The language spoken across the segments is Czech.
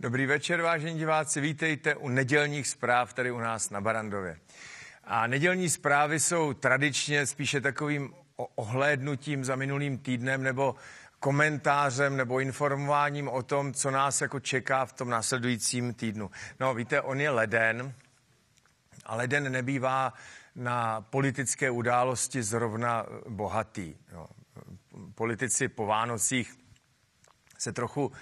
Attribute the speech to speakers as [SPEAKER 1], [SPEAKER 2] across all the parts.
[SPEAKER 1] Dobrý večer, vážení diváci. Vítejte u nedělních zpráv tady u nás na Barandově. A nedělní zprávy jsou tradičně spíše takovým ohlédnutím za minulým týdnem nebo komentářem nebo informováním o tom, co nás jako čeká v tom následujícím týdnu. No, víte, on je leden a leden nebývá na politické události zrovna bohatý. No, politici po Vánocích se trochu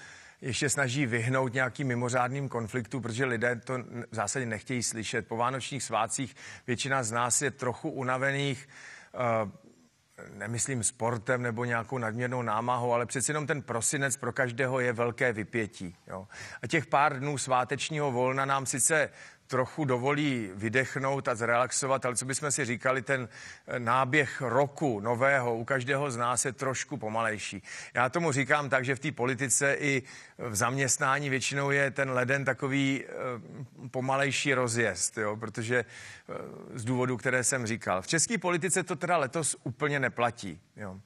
[SPEAKER 1] ještě snaží vyhnout nějakým mimořádným konfliktu, protože lidé to v zásadě nechtějí slyšet. Po vánočních svácích většina z nás je trochu unavených eh, nemyslím sportem nebo nějakou nadměrnou námahou, ale přeci jenom ten prosinec pro každého je velké vypětí. Jo. A těch pár dnů svátečního volna nám sice trochu dovolí vydechnout a zrelaxovat, ale co bychom si říkali, ten eh, náběh roku nového u každého z nás je trošku pomalejší. Já tomu říkám tak, že v té politice i v zaměstnání většinou je ten leden takový eh, pomalejší rozjezd, jo, protože eh, z důvodu, které jsem říkal. V české politice to teda letos úplně neplatí. Jo.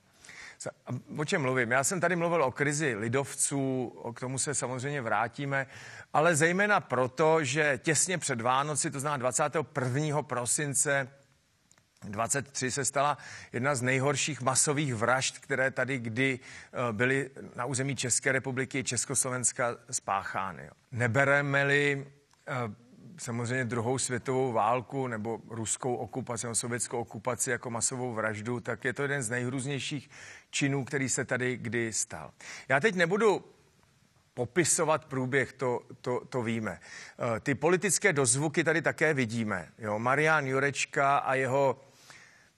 [SPEAKER 1] O čem mluvím? Já jsem tady mluvil o krizi lidovců, k tomu se samozřejmě vrátíme, ale zejména proto, že těsně před Vánoci, to znamená 21. prosince 23 se stala jedna z nejhorších masových vražd, které tady kdy eh, byly na území České republiky Československa spáchány. Nebereme-li eh, samozřejmě druhou světovou válku nebo ruskou okupaci, nebo sovětskou okupaci jako masovou vraždu, tak je to jeden z nejhrůznějších činů, který se tady kdy stal. Já teď nebudu popisovat průběh, to, to, to víme. Eh, ty politické dozvuky tady také vidíme. Jo? Marian Jurečka a jeho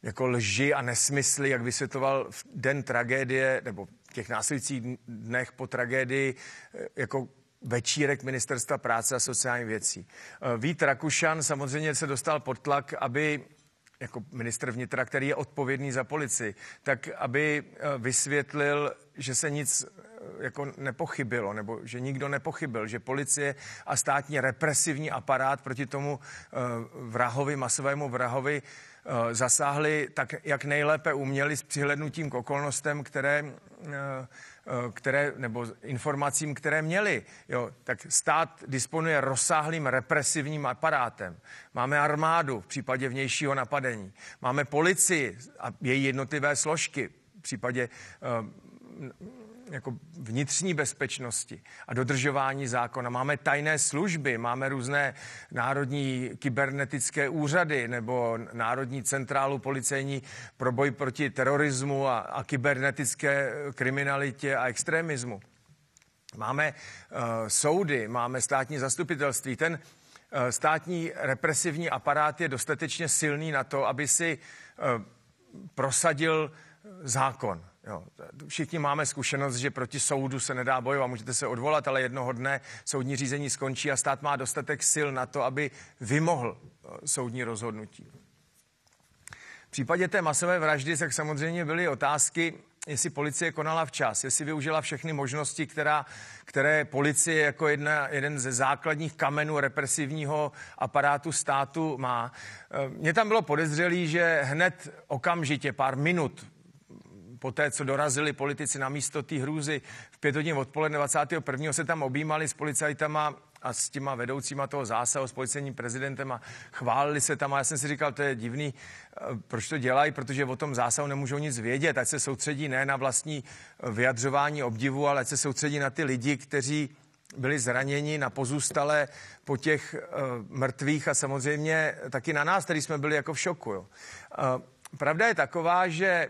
[SPEAKER 1] jako lži a nesmysly, jak vysvětloval v den tragédie, nebo v těch následujících dnech po tragédii, eh, jako večírek Ministerstva práce a sociálních věcí. Eh, Vít Rakušan samozřejmě se dostal pod tlak, aby jako minister vnitra, který je odpovědný za policii, tak aby eh, vysvětlil, že se nic eh, jako nepochybilo, nebo že nikdo nepochybil, že policie a státní represivní aparát proti tomu vrahovi, masovému vrahovi zasáhli tak, jak nejlépe uměli s přihlednutím k okolnostem, které Eh, které, nebo informacím, které měli. Jo, tak stát disponuje rozsáhlým represivním aparátem. Máme armádu v případě vnějšího napadení. Máme policii a její jednotlivé složky v případě eh, jako vnitřní bezpečnosti a dodržování zákona. Máme tajné služby, máme různé národní kybernetické úřady nebo národní centrálu policejní pro boj proti terorismu a, a kybernetické kriminalitě a extremismu. Máme uh, soudy, máme státní zastupitelství. Ten uh, státní represivní aparát je dostatečně silný na to, aby si uh, prosadil zákon Jo, všichni máme zkušenost, že proti soudu se nedá bojovat, můžete se odvolat, ale jednoho dne soudní řízení skončí a stát má dostatek sil na to, aby vymohl eh, soudní rozhodnutí. V případě té masové vraždy tak samozřejmě byly otázky, jestli policie konala včas, jestli využila všechny možnosti, která, které policie jako jedna, jeden ze základních kamenů represivního aparátu státu má. Eh, mně tam bylo podezřelý, že hned okamžitě, pár minut Poté, co dorazili politici na místo té hrůzy v pět hodin odpoledne 21. se tam objímali s policajtama a s těma vedoucíma toho zásahu, s policejním prezidentem a chválili se tam. A já jsem si říkal, to je divný, eh, proč to dělají, protože o tom zásahu nemůžou nic vědět. Ať se soustředí ne na vlastní eh, vyjadřování obdivu, ale ať se soustředí na ty lidi, kteří byli zraněni, na pozůstalé po těch uh, mrtvých a samozřejmě taky na nás, který jsme byli jako v šoku. Jo. Uh, pravda je taková, že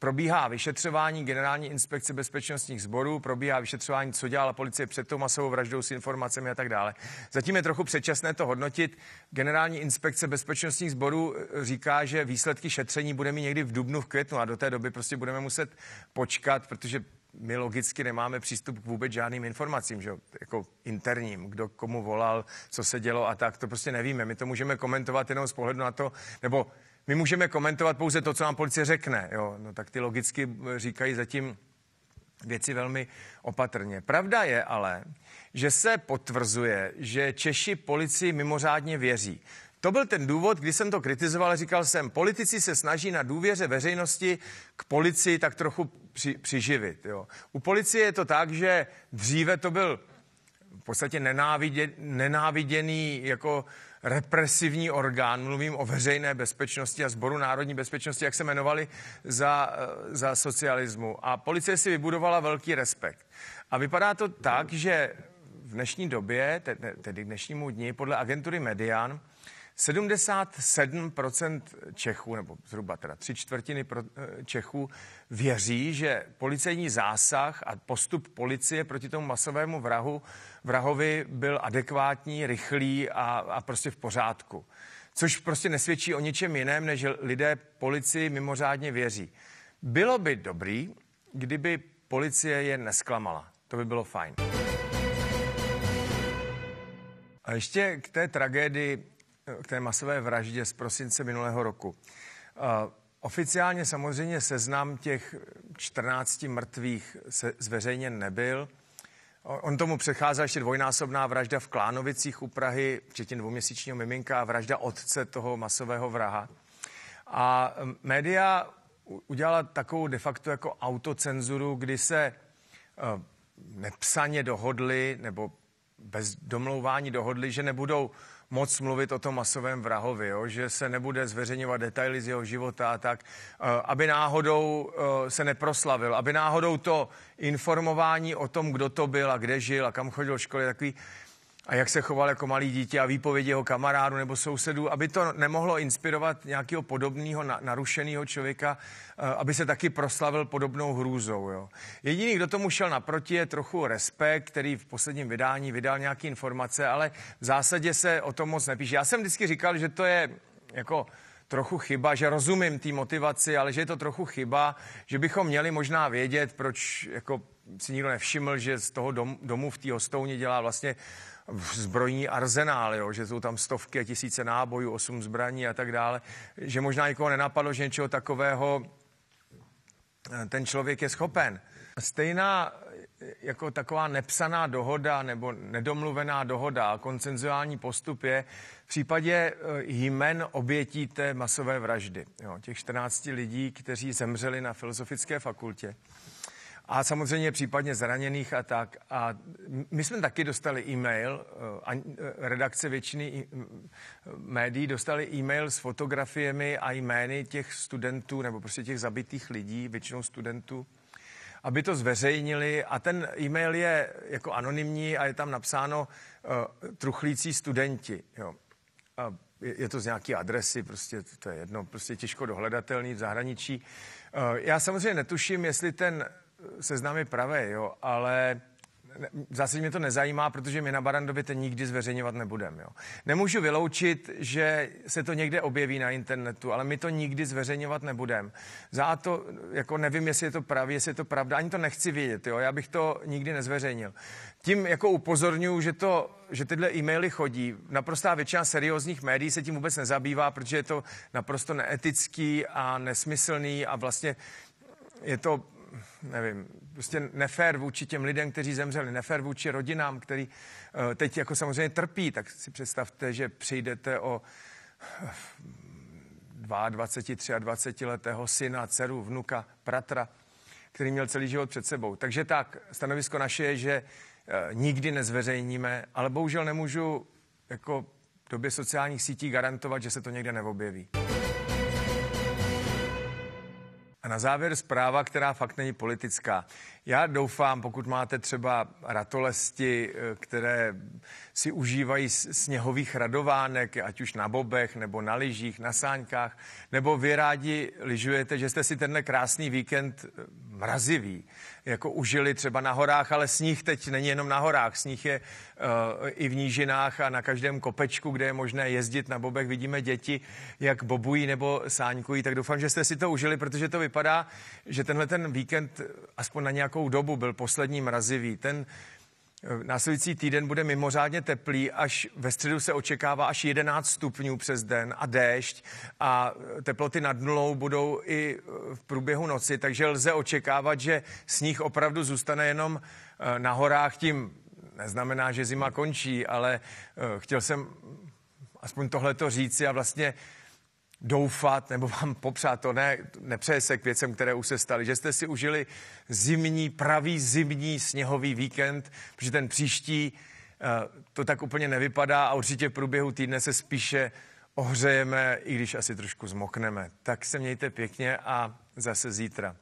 [SPEAKER 1] probíhá vyšetřování Generální inspekce bezpečnostních sborů, probíhá vyšetřování, co dělala policie před tou masovou vraždou s informacemi a tak dále. Zatím je trochu předčasné to hodnotit. Generální inspekce bezpečnostních sborů eh, říká, že výsledky šetření bude mít někdy v dubnu, v květnu a do té doby prostě budeme muset počkat, protože my logicky nemáme přístup k vůbec žádným informacím, že jako interním, kdo komu volal, co se dělo a tak, to prostě nevíme. My to můžeme komentovat jenom z pohledu na to, nebo my můžeme komentovat pouze to, co nám policie řekne. Jo? No, tak ty logicky eh, říkají zatím věci velmi opatrně. Pravda je ale, že se potvrzuje, že Češi policii mimořádně věří. To byl ten důvod, kdy jsem to kritizoval, říkal jsem, politici se snaží na důvěře veřejnosti k policii tak trochu při, přiživit. Jo. U policie je to tak, že dříve to byl v podstatě nenáviděný, nenáviděný jako uh, represivní orgán, mluvím o veřejné bezpečnosti a sboru národní bezpečnosti, jak se jmenovali za, eh, za socialismu. A policie si vybudovala velký respekt. A vypadá to tak, že v dnešní době, tedy dnešnímu dní, podle agentury Median, 77% Čechů, nebo zhruba teda tři čtvrtiny eh, Čechů, věří, že policejní zásah a postup policie proti tomu masovému vrahu, vrahovi byl adekvátní, rychlý a, a prostě v pořádku. Což prostě nesvědčí o ničem jiném, než lidé policii mimořádně věří. Bylo by dobrý, kdyby policie je nesklamala. To by bylo fajn. A ještě k té tragédii k té masové vraždě z prosince minulého roku. Eh, oficiálně samozřejmě seznam těch 14 mrtvých se zveřejněn nebyl. On tomu předcházela ještě dvojnásobná vražda v Klánovicích u Prahy, včetně dvouměsíčního miminka a vražda otce toho masového vraha. A mm, média udělala takovou de facto jako autocenzuru, kdy se eh, nepsaně dohodli nebo bez domlouvání dohodli, že nebudou moc mluvit o tom masovém vrahovi, jo? že se nebude zveřejňovat detaily z jeho života a tak, eh, aby náhodou eh, se neproslavil, aby náhodou to informování o tom, kdo to byl a kde žil a kam chodil do školy, takový a jak se choval jako malý dítě a výpovědi jeho kamarádu nebo sousedů, aby to nemohlo inspirovat nějakého podobného na, narušeného člověka, eh, aby se taky proslavil podobnou hrůzou. Jo. Jediný, kdo tomu šel naproti, je trochu Respekt, který v posledním vydání vydal nějaké informace, ale v zásadě se o tom moc nepíše. Já jsem vždycky říkal, že to je jako trochu chyba, že rozumím té motivaci, ale že je to trochu chyba, že bychom měli možná vědět, proč jako si nikdo nevšiml, že z toho dom, domu v té hostouně dělá vlastně zbrojní arzenál, jo, že jsou tam stovky a tisíce nábojů, osm zbraní a tak dále, že možná někoho nenapadlo, že něčeho takového eh, ten člověk je schopen. Stejná eh, jako taková nepsaná dohoda nebo nedomluvená dohoda a koncenzuální postup je v případě eh, jmen obětí té masové vraždy. Jo, těch 14 lidí, kteří zemřeli na filozofické fakultě a samozřejmě případně zraněných a tak. A my jsme taky dostali e-mail, eh, a eh, redakce většiny eh, médií dostali e-mail s fotografiemi a jmény těch studentů nebo prostě těch zabitých lidí, většinou studentů, aby to zveřejnili a ten e-mail je jako anonymní a je tam napsáno truchlící studenti. Jo. A je to z nějaké adresy, prostě to je jedno, prostě těžko dohledatelný v zahraničí. Já samozřejmě netuším, jestli ten seznamy pravé, jo, ale zase mě to nezajímá, protože my na Barandově to nikdy zveřejňovat nebudeme. Jo. Nemůžu vyloučit, že se to někde objeví na internetu, ale my to nikdy zveřejňovat nebudeme. Za to, jako nevím, jestli je to pravý, jestli je to pravda, ani to nechci vědět, jo. já bych to nikdy nezveřejnil. Tím jako upozorňuji, že, to, že tyhle e-maily chodí. Naprostá většina seriózních médií se tím vůbec nezabývá, protože je to naprosto neetický a nesmyslný a vlastně je to nevím, prostě nefér vůči těm lidem, kteří zemřeli, nefér vůči rodinám, který eh, teď jako samozřejmě trpí, tak si představte, že přijdete o 22, 23 letého syna, dceru, vnuka, bratra, který měl celý život před sebou. Takže tak, stanovisko naše je, že eh, nikdy nezveřejníme, ale bohužel nemůžu jako v době sociálních sítí garantovat, že se to někde neobjeví na závěr zpráva, která fakt není politická. Já doufám, pokud máte třeba ratolesti, eh, které si užívají sněhových radovánek, ať už na bobech, nebo na lyžích, na sáňkách, nebo vy rádi lyžujete, že jste si tenhle krásný víkend eh, mrazivý jako užili třeba na horách, ale sníh teď není jenom na horách, sníh je uh, i v nížinách a na každém kopečku, kde je možné jezdit na bobek, vidíme děti, jak bobují nebo sáňkují, tak doufám, že jste si to užili, protože to vypadá, že tenhle ten víkend aspoň na nějakou dobu byl poslední mrazivý. Ten Eh, následující týden bude mimořádně teplý, až ve středu se očekává až 11 stupňů přes den a déšť a eh, teploty nad nulou budou i eh, v průběhu noci, takže lze očekávat, že sníh opravdu zůstane jenom na horách, tím neznamená, že zima končí, ale chtěl jsem aspoň tohleto říci a vlastně doufat nebo vám popřát, to ne, nepřeje se k věcem, které už se staly, že jste si užili zimní, pravý zimní sněhový víkend, protože ten příští eh, to tak úplně nevypadá a určitě v průběhu týdne se spíše ohřejeme, i když asi trošku zmokneme. Tak se mějte pěkně a zase zítra.